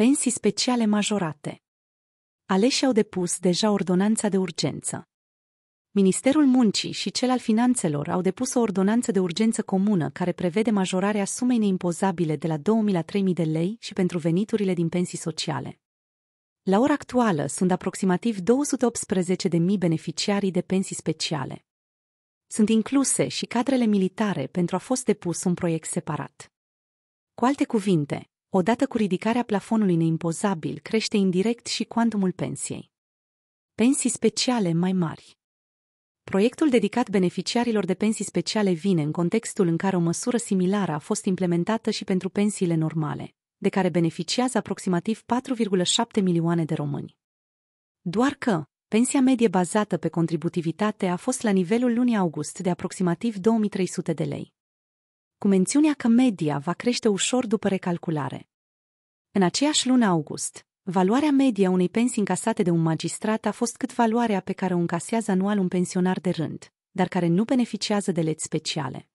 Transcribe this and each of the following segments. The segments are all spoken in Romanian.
Pensii speciale majorate. Aleși au depus deja ordonanța de urgență. Ministerul Muncii și cel al Finanțelor au depus o ordonanță de urgență comună care prevede majorarea sumei neimpozabile de la 2.000 la 3.000 de lei și pentru veniturile din pensii sociale. La ora actuală sunt aproximativ 218.000 beneficiarii de pensii speciale. Sunt incluse și cadrele militare pentru a fost depus un proiect separat. Cu alte cuvinte, Odată cu ridicarea plafonului neimpozabil, crește indirect și cuantumul pensiei. Pensii speciale mai mari Proiectul dedicat beneficiarilor de pensii speciale vine în contextul în care o măsură similară a fost implementată și pentru pensiile normale, de care beneficiază aproximativ 4,7 milioane de români. Doar că, pensia medie bazată pe contributivitate a fost la nivelul lunii august de aproximativ 2300 de lei cu mențiunea că media va crește ușor după recalculare. În aceeași lună august, valoarea medie a unei pensii încasate de un magistrat a fost cât valoarea pe care o încasează anual un pensionar de rând, dar care nu beneficiază de legi speciale.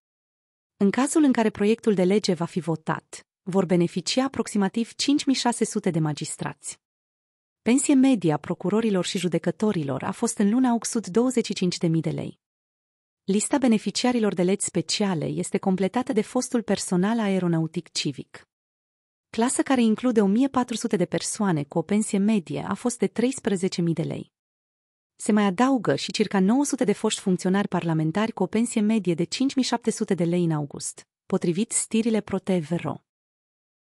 În cazul în care proiectul de lege va fi votat, vor beneficia aproximativ 5600 de magistrați. Pensie media procurorilor și judecătorilor a fost în luna 825.000 de lei. Lista beneficiarilor de legi speciale este completată de fostul personal aeronautic civic. Clasă care include 1400 de persoane cu o pensie medie a fost de 13.000 de lei. Se mai adaugă și circa 900 de foști funcționari parlamentari cu o pensie medie de 5700 de lei în august, potrivit stirile ProTVRO.